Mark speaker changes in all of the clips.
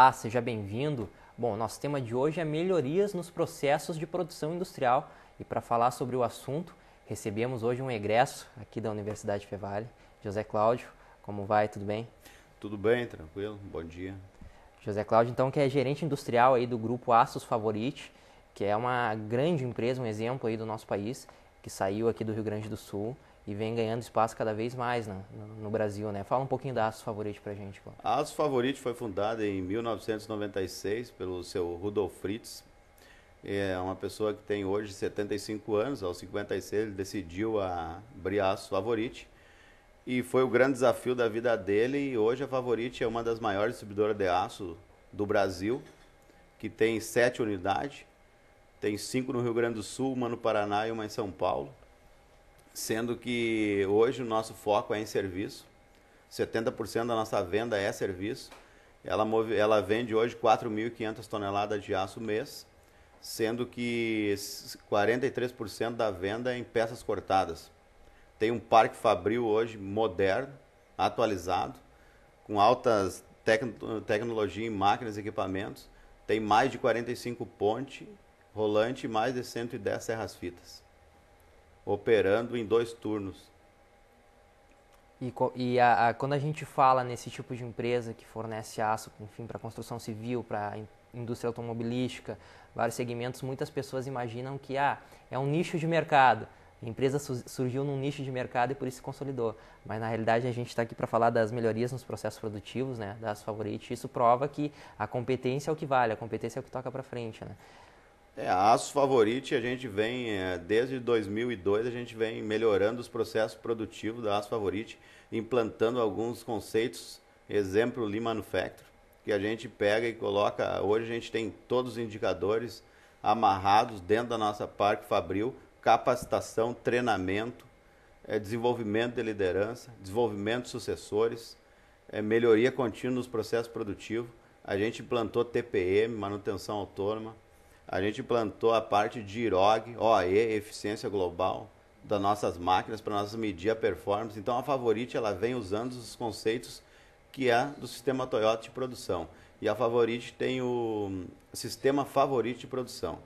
Speaker 1: Olá, seja bem-vindo. Bom, nosso tema de hoje é melhorias nos processos de produção industrial e para falar sobre o assunto, recebemos hoje um egresso aqui da Universidade Fevale, José Cláudio. Como vai? Tudo bem?
Speaker 2: Tudo bem, tranquilo. Bom dia.
Speaker 1: José Cláudio, então, que é gerente industrial aí do grupo Aços Favorite, que é uma grande empresa, um exemplo aí do nosso país, que saiu aqui do Rio Grande do Sul e vem ganhando espaço cada vez mais né, no Brasil. Né? Fala um pouquinho da Aço Favorite para a gente. Pô.
Speaker 2: A Aço Favorite foi fundada em 1996 pelo seu Rudolf Fritz. É uma pessoa que tem hoje 75 anos, aos 56 ele decidiu abrir a Aço Favorite. E foi o grande desafio da vida dele e hoje a Favorite é uma das maiores distribuidoras de aço do Brasil, que tem sete unidades. Tem cinco no Rio Grande do Sul, uma no Paraná e uma em São Paulo sendo que hoje o nosso foco é em serviço. 70% da nossa venda é serviço. Ela, move, ela vende hoje 4.500 toneladas de aço mês, sendo que 43% da venda é em peças cortadas. Tem um parque fabril hoje moderno, atualizado, com altas tecno, tecnologia em máquinas e equipamentos. Tem mais de 45 pontes rolante e mais de 110 serras-fitas operando em dois turnos.
Speaker 1: E, e a, a, quando a gente fala nesse tipo de empresa que fornece aço, enfim, para construção civil, para indústria automobilística, vários segmentos, muitas pessoas imaginam que ah, é um nicho de mercado. A empresa su surgiu num nicho de mercado e por isso se consolidou. Mas na realidade a gente está aqui para falar das melhorias nos processos produtivos, né, das favorites. Isso prova que a competência é o que vale, a competência é o que toca para frente, né?
Speaker 2: É, a Aço Favorite, a gente vem, é, desde 2002, a gente vem melhorando os processos produtivos da Aço Favorite, implantando alguns conceitos, exemplo, Lean Manufacturing, que a gente pega e coloca, hoje a gente tem todos os indicadores amarrados dentro da nossa Parque Fabril, capacitação, treinamento, é, desenvolvimento de liderança, desenvolvimento de sucessores, é, melhoria contínua nos processos produtivos, a gente implantou TPM, manutenção autônoma, a gente plantou a parte de IROG, OAE, eficiência global das nossas máquinas para nós medir a performance. Então a Favorite ela vem usando os conceitos que é do sistema Toyota de produção. E a Favorite tem o sistema Favorite de produção,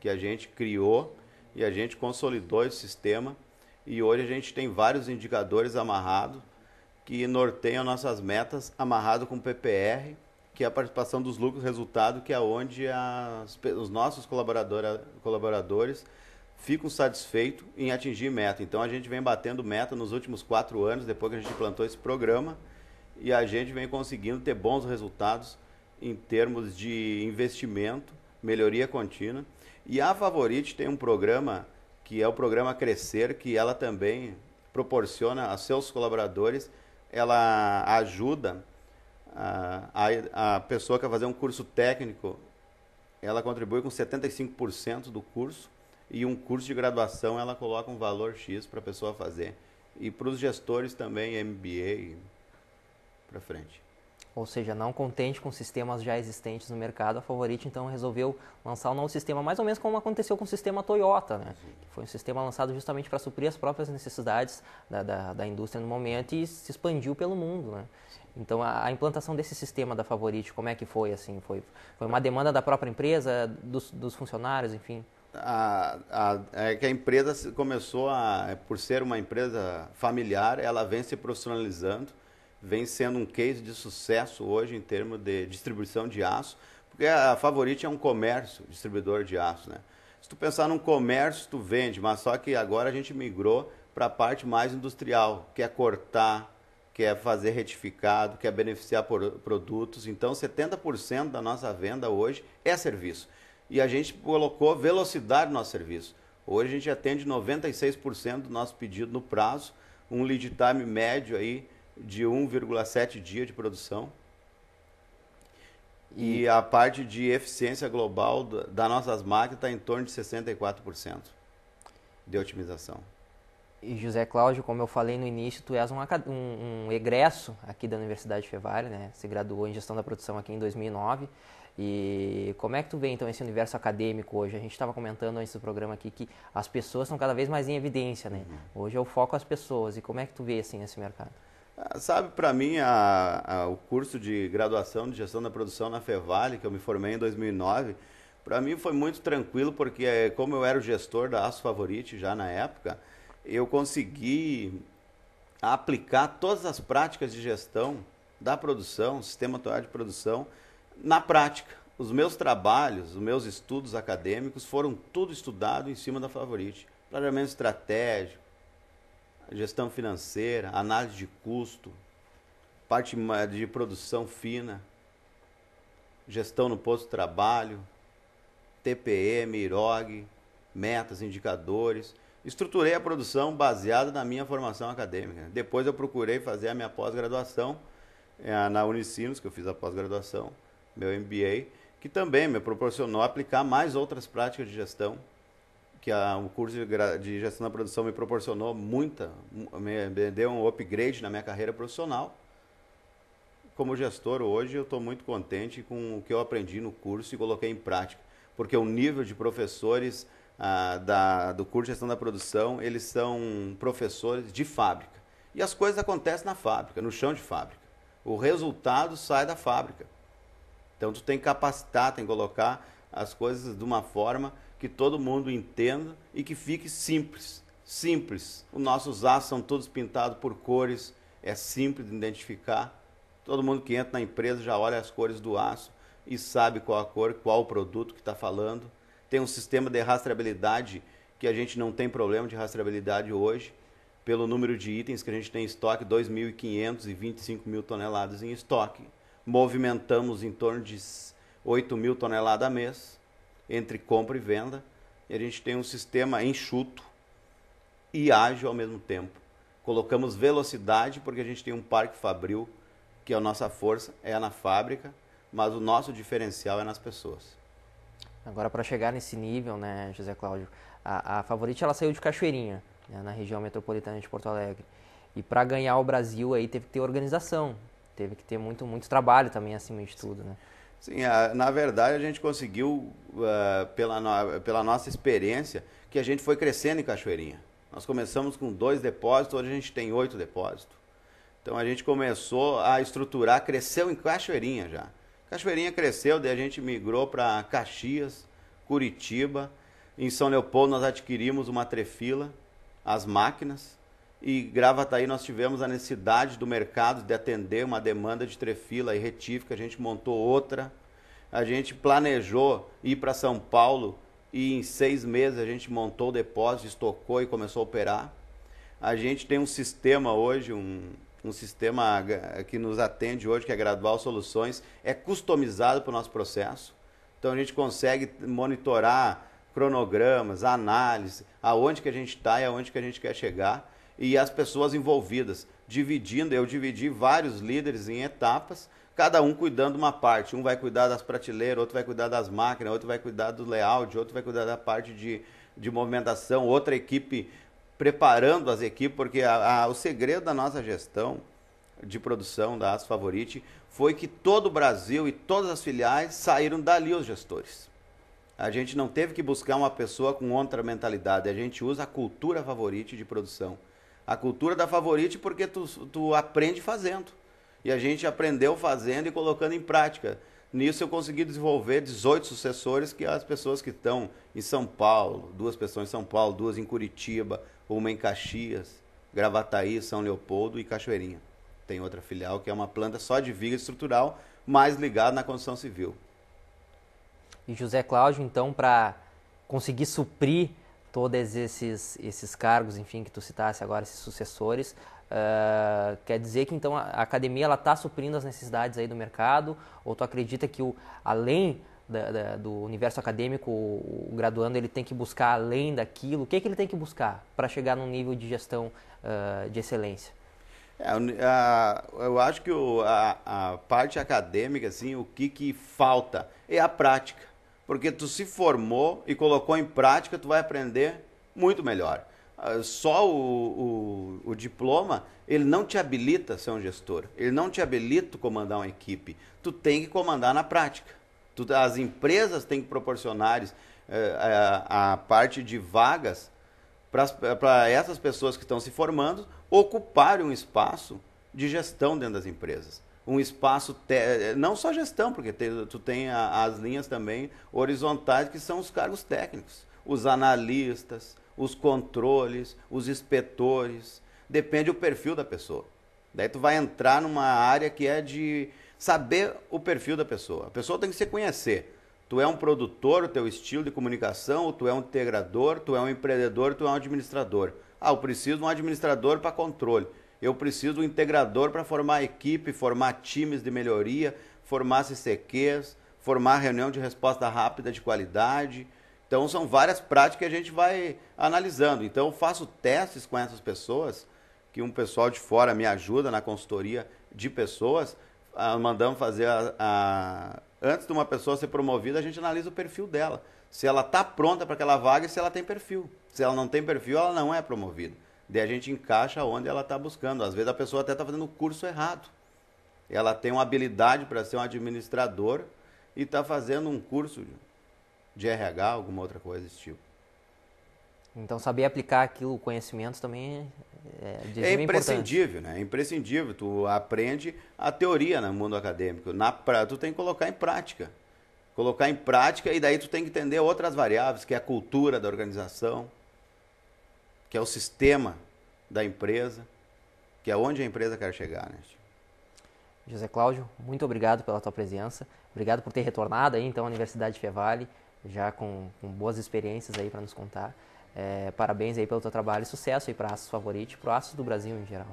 Speaker 2: que a gente criou e a gente consolidou esse sistema e hoje a gente tem vários indicadores amarrados que norteiam nossas metas amarrado com PPR que é a participação dos lucros resultado, que é onde as, os nossos colaboradores ficam satisfeitos em atingir meta. Então a gente vem batendo meta nos últimos quatro anos, depois que a gente plantou esse programa, e a gente vem conseguindo ter bons resultados em termos de investimento, melhoria contínua. E a Favorite tem um programa que é o programa Crescer, que ela também proporciona a seus colaboradores, ela ajuda a, a, pessoa que vai fazer um curso técnico, ela contribui com 75% do curso e um curso de graduação ela coloca um valor X para a pessoa fazer. E para os gestores também, MBA para frente.
Speaker 1: Ou seja, não contente com sistemas já existentes no mercado, a Favorite então resolveu lançar um novo sistema, mais ou menos como aconteceu com o sistema Toyota, né? que foi um sistema lançado justamente para suprir as próprias necessidades da, da, da, indústria no momento e se expandiu pelo mundo. Né? Então, a, a, implantação desse sistema da Favorite, como é que foi? assim Foi, foi uma demanda da própria empresa, dos, dos funcionários, enfim?
Speaker 2: A, a, é que a empresa começou a, é, por ser uma empresa familiar, ela vem se profissionalizando, vem sendo um case de sucesso hoje em termos de distribuição de aço, porque a Favorite é um comércio, distribuidor de aço, né? Se tu pensar num comércio, tu vende, mas só que agora a gente migrou para a parte mais industrial, que é cortar, quer é fazer retificado, quer é beneficiar por produtos. Então, 70% da nossa venda hoje é serviço. E a gente colocou velocidade no nosso serviço. Hoje a gente atende 96% do nosso pedido no prazo, um lead time médio aí de 1,7 dia de produção. E, e a parte de eficiência global das nossas máquinas está em torno de 64% de otimização. E
Speaker 1: José Cláudio, como eu falei no início, tu és um, um, um egresso aqui da Universidade Fevale, né? Se graduou em Gestão da Produção aqui em 2009. E como é que tu vê então esse universo acadêmico hoje? A gente estava comentando antes do programa aqui que as pessoas estão cada vez mais em evidência, né? Uhum. Hoje eu foco as pessoas. E como é que tu vê assim esse mercado?
Speaker 2: Ah, sabe, para mim, a, a, o curso de graduação de gestão da produção na Fevale, que eu me formei em 2009, para mim foi muito tranquilo, porque eh, como eu era o gestor da Aço Favorite já na época, eu consegui aplicar todas as práticas de gestão da produção, sistema atual de produção, na prática. Os meus trabalhos, os meus estudos acadêmicos foram tudo estudado em cima da Favorite. Planejamento estratégico, gestão financeira, análise de custo, parte de produção fina, gestão no posto de trabalho, TPM, IROG, metas, indicadores estruturei a produção baseada na minha formação acadêmica. Depois eu procurei fazer a minha pós-graduação eh, na Unicinos, que eu fiz a pós-graduação, meu MBA, que também me proporcionou aplicar mais outras práticas de gestão, que a, o curso de, de gestão da produção me proporcionou muita, me, me deu um upgrade na minha carreira profissional. Como gestor hoje, eu estou muito contente com o que eu aprendi no curso e coloquei em prática, porque o nível de professores ah, da, do curso de gestão da produção, eles são professores de fábrica. E as coisas acontecem na fábrica, no chão de fábrica. O resultado sai da fábrica. Então tu tem que capacitar, tem que colocar as coisas de uma forma que todo mundo entenda e que fique simples. Simples. Os nossos aços são todos pintados por cores, é simples de identificar. Todo mundo que entra na empresa já olha as cores do aço e sabe qual a cor, qual o produto que está falando tem um sistema de rastreabilidade que a gente não tem problema de rastreabilidade hoje, pelo número de itens que a gente tem em estoque, 2.525 mil toneladas em estoque. Movimentamos em torno de 8 mil toneladas a mês, entre compra e venda. E a gente tem um sistema enxuto e ágil ao mesmo tempo. Colocamos velocidade porque a gente tem um parque fabril, que é a nossa força, é na fábrica, mas o nosso diferencial é nas pessoas.
Speaker 1: Agora, para chegar nesse nível, né, José Cláudio, a, a favorita ela saiu de Cachoeirinha, né, na região metropolitana de Porto Alegre. E para ganhar o Brasil aí teve que ter organização, teve que ter muito, muito trabalho também acima de tudo, né?
Speaker 2: Sim, a, na verdade a gente conseguiu, uh, pela, no, pela nossa experiência, que a gente foi crescendo em Cachoeirinha. Nós começamos com dois depósitos, hoje a gente tem oito depósitos. Então a gente começou a estruturar, cresceu em Cachoeirinha já. Cachoeirinha cresceu, daí a gente migrou para Caxias, Curitiba. Em São Leopoldo nós adquirimos uma trefila, as máquinas. E Gravataí nós tivemos a necessidade do mercado de atender uma demanda de trefila e retífica, a gente montou outra. A gente planejou ir para São Paulo e em seis meses a gente montou o depósito, estocou e começou a operar. A gente tem um sistema hoje, um, um sistema que nos atende hoje, que é Gradual Soluções, é customizado para o nosso processo. Então a gente consegue monitorar cronogramas, análise, aonde que a gente está e aonde que a gente quer chegar e as pessoas envolvidas, dividindo, eu dividi vários líderes em etapas, cada um cuidando uma parte, um vai cuidar das prateleiras, outro vai cuidar das máquinas, outro vai cuidar do layout, outro vai cuidar da parte de, de movimentação, outra equipe preparando as equipes, porque a, a, o segredo da nossa gestão de produção da Aço Favorite foi que todo o Brasil e todas as filiais saíram dali os gestores. A gente não teve que buscar uma pessoa com outra mentalidade, a gente usa a cultura favorite de produção. A cultura da favorite porque tu, tu aprende fazendo. E a gente aprendeu fazendo e colocando em prática. Nisso eu consegui desenvolver 18 sucessores, que é as pessoas que estão em São Paulo, duas pessoas em São Paulo, duas em Curitiba, uma em Caxias, Gravataí, São Leopoldo e Cachoeirinha. Tem outra filial que é uma planta só de viga estrutural, mais ligada na construção civil.
Speaker 1: E José Cláudio, então, para conseguir suprir todos esses, esses cargos, enfim, que tu citasse agora, esses sucessores, uh, quer dizer que então a academia ela está suprindo as necessidades aí do mercado? Ou tu acredita que o, além da, da, do universo acadêmico, o graduando ele tem que buscar além daquilo? O que, é que ele tem que buscar para chegar num nível de gestão
Speaker 2: uh, de excelência? É, a, eu acho que o, a, a, parte acadêmica, assim, o que, que falta é a prática. Porque tu se formou e colocou em prática, tu vai aprender muito melhor. Ah, só o, o, o diploma, ele não te habilita a ser um gestor. Ele não te habilita a comandar uma equipe. Tu tem que comandar na prática as empresas têm que proporcionar eh, eh, a, a parte de vagas para essas pessoas que estão se formando ocuparem um espaço de gestão dentro das empresas. Um espaço, te, eh, não só gestão, porque te, tu tem a, as linhas também horizontais, que são os cargos técnicos. Os analistas, os controles, os inspetores. Depende do perfil da pessoa. Daí tu vai entrar numa área que é de saber o perfil da pessoa. A pessoa tem que se conhecer. Tu é um produtor, o teu estilo de comunicação, ou tu é um integrador, tu é um empreendedor, tu é um administrador. Ah, eu preciso de um administrador para controle. Eu preciso de um integrador para formar equipe, formar times de melhoria, formar CCQs, formar reunião de resposta rápida de qualidade. Então, são várias práticas que a gente vai analisando. Então, eu faço testes com essas pessoas, que um pessoal de fora me ajuda na consultoria de pessoas, a, mandamos fazer a, a, Antes de uma pessoa ser promovida, a gente analisa o perfil dela. Se ela está pronta para aquela vaga e se ela tem perfil. Se ela não tem perfil, ela não é promovida. Daí a gente encaixa onde ela está buscando. Às vezes a pessoa até está fazendo o curso errado. Ela tem uma habilidade para ser um administrador e está fazendo um curso de RH, alguma outra coisa desse tipo.
Speaker 1: Então, saber aplicar aquilo, o conhecimento também
Speaker 2: é, é, é imprescindível, né? É imprescindível. Tu aprende a teoria no mundo acadêmico. Na pra... Tu tem que colocar em prática. Colocar em prática e daí tu tem que entender outras variáveis, que é a cultura da organização, que é o sistema da empresa, que é onde a empresa quer chegar, né?
Speaker 1: José Cláudio, muito obrigado pela tua presença. Obrigado por ter retornado aí, então, à Universidade de Fevale, já com, com boas experiências aí para nos contar. É, parabéns aí pelo teu trabalho e sucesso aí para Aços Favorito e para Aços do Brasil em geral.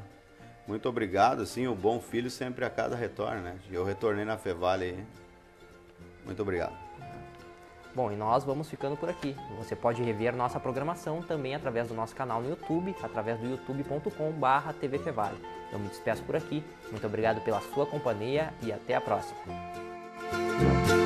Speaker 2: Muito obrigado, sim, o bom filho sempre a cada retorna, né? Eu retornei na Fevale aí. Muito obrigado.
Speaker 1: Bom, e nós vamos ficando por aqui. Você pode rever nossa programação também através do nosso canal no YouTube, através do youtube.com.br tvfevale. Eu me despeço por aqui. Muito obrigado pela sua companhia e até a
Speaker 2: próxima.